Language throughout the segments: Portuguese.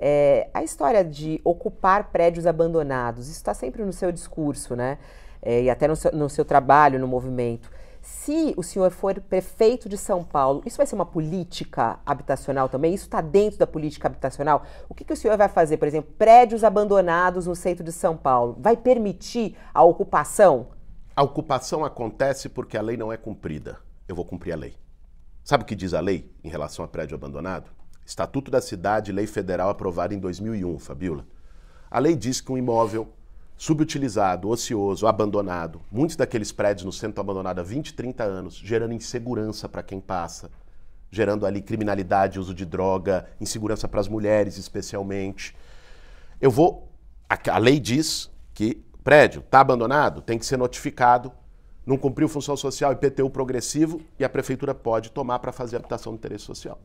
É, a história de ocupar prédios abandonados, isso está sempre no seu discurso, né? É, e até no seu, no seu trabalho, no movimento. Se o senhor for prefeito de São Paulo, isso vai ser uma política habitacional também? Isso está dentro da política habitacional? O que, que, o senhor vai fazer, por exemplo, prédios abandonados no centro de São Paulo? Vai permitir a ocupação? A ocupação acontece porque a lei não é cumprida. Eu vou cumprir a lei. Sabe o que diz a lei em relação a prédio abandonado? Estatuto da Cidade, lei federal aprovada em 2001, Fabiola. A lei diz que um imóvel subutilizado, ocioso, abandonado, muitos daqueles prédios no centro abandonado há 20, 30 anos, gerando insegurança para quem passa, gerando ali criminalidade, uso de droga, insegurança para as mulheres especialmente. Eu vou. A, a lei diz que prédio está abandonado, tem que ser notificado, não cumpriu função social, IPTU progressivo e a prefeitura pode tomar para fazer habitação de interesse social.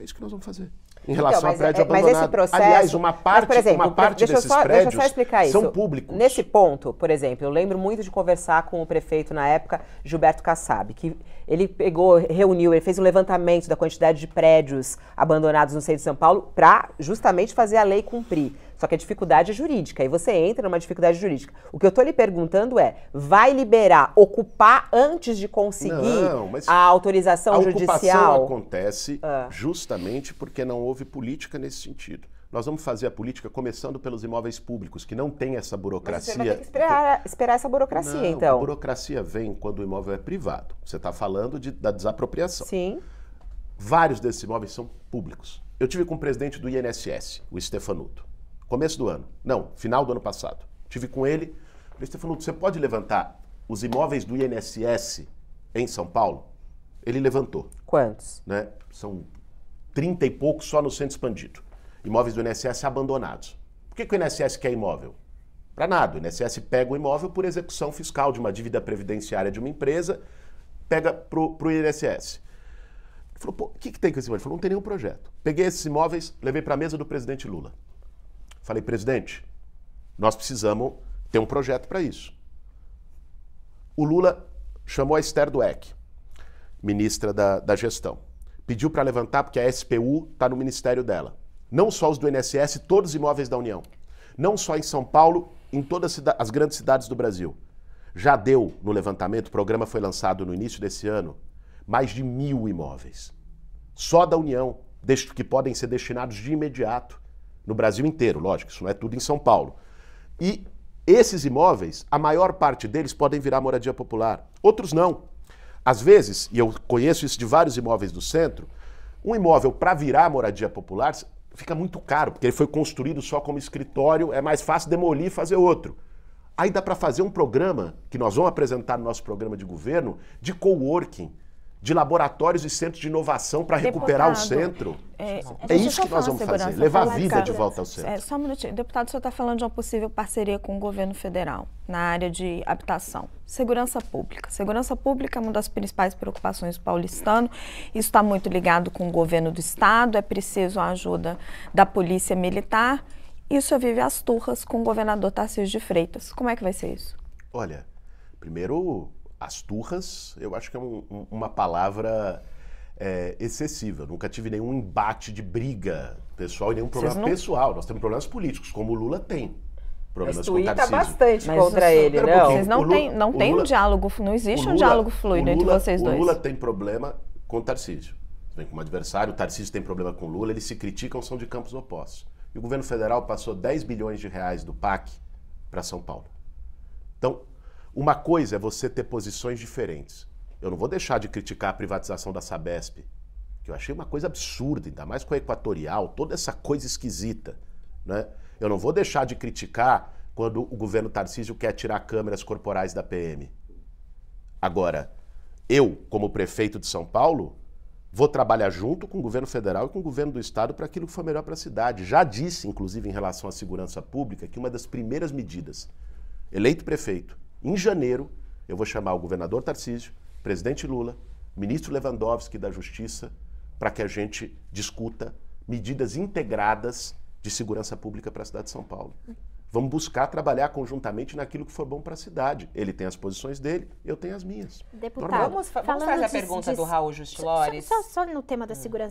É isso que nós vamos fazer. Então, em relação então, mas, a prédio é, abandonado. Mas esse processo, Aliás, uma parte, mas, por exemplo, uma parte deixa desses só, prédios deixa só explicar isso. são públicos. Nesse ponto, por exemplo, eu lembro muito de conversar com o prefeito na época, Gilberto Kassab, que ele pegou, reuniu, ele fez um levantamento da quantidade de prédios abandonados no centro de São Paulo para justamente fazer a lei cumprir. Só que a dificuldade é jurídica. E você entra numa dificuldade jurídica. O que eu estou lhe perguntando é: vai liberar, ocupar antes de conseguir não, a autorização a judicial? A ocupação acontece ah. justamente porque não houve política nesse sentido nós vamos fazer a política começando pelos imóveis públicos, que não tem essa burocracia. Mas você vai ter que esperar, esperar essa burocracia, não, então. A burocracia vem quando o imóvel é privado. Você está falando de, da desapropriação. Sim. Vários desses imóveis são públicos. Eu tive com o presidente do INSS, o Stefanuto começo do ano. Não, final do ano passado. Tive com ele. Ele falou: você pode levantar os imóveis do INSS em São Paulo? Ele levantou. Quantos? Né? São 30 e poucos só no centro expandido. Imóveis do INSS abandonados. Por que, que o INSS quer imóvel? Para nada. O INSS pega o imóvel por execução fiscal de uma dívida previdenciária de uma empresa, pega para o INSS. Ele falou, pô, o que, que tem com esse imóvel? Ele falou, não tem nenhum projeto. Peguei esses imóveis, levei para a mesa do presidente Lula. Falei, presidente, nós precisamos ter um projeto para isso. O Lula chamou a Esther Dueck, ministra da, da gestão. Pediu para levantar, porque a SPU está no ministério dela. Não só os do INSS, todos os imóveis da União. Não só em São Paulo, em todas as grandes cidades do Brasil. Já deu no levantamento, o programa foi lançado no início desse ano, mais de mil imóveis. Só da União, que podem ser destinados de imediato no Brasil inteiro, lógico, isso não é tudo em São Paulo. E esses imóveis, a maior parte deles podem virar moradia popular, outros não. Às vezes, e eu conheço isso de vários imóveis do centro, um imóvel para virar moradia popular fica muito caro, porque ele foi construído só como escritório, é mais fácil demolir e fazer outro. Aí dá para fazer um programa, que nós vamos apresentar no nosso programa de governo, de coworking de laboratórios e centros de inovação para recuperar o centro. É, é isso que nós vamos fazer, levar a vida de volta ao centro. É, só um minutinho. Deputado, o senhor está falando de uma possível parceria com o governo federal na área de habitação. Segurança pública. Segurança pública é uma das principais preocupações do paulistano. Isso está muito ligado com o governo do estado, é preciso a ajuda da polícia militar. Isso vive as turras com o governador Tarcísio de Freitas. Como é que vai ser isso? Olha, primeiro as turras, eu acho que é um, uma palavra é, excessiva. Nunca tive nenhum embate de briga pessoal e nenhum problema não... pessoal. Nós temos problemas políticos, como o Lula tem. Problemas Mas com tá bastante Mas contra ele, é não. Vocês não, Lula, tem, não Lula, tem um diálogo, não existe Lula, um diálogo fluido entre vocês dois. O Lula tem problema com o Tarcísio. Vem como adversário, o Tarcísio tem problema com o Lula, eles se criticam, são de campos opostos. E o governo federal passou 10 bilhões de reais do PAC para São Paulo. Então, uma coisa é você ter posições diferentes. Eu não vou deixar de criticar a privatização da Sabesp, que eu achei uma coisa absurda, ainda mais com a Equatorial, toda essa coisa esquisita. Né? Eu não vou deixar de criticar quando o governo Tarcísio quer tirar câmeras corporais da PM. Agora, eu, como prefeito de São Paulo, vou trabalhar junto com o governo federal e com o governo do estado para aquilo que for melhor para a cidade. Já disse, inclusive, em relação à segurança pública, que uma das primeiras medidas, eleito prefeito, em janeiro, eu vou chamar o governador Tarcísio, presidente Lula, ministro Lewandowski da Justiça, para que a gente discuta medidas integradas de segurança pública para a cidade de São Paulo. Vamos buscar trabalhar conjuntamente naquilo que for bom para a cidade. Ele tem as posições dele, eu tenho as minhas. Deputado, vamos, vamos fazer a pergunta de, do Raul Justilores. Só, só, só, no tema da hum. segurança.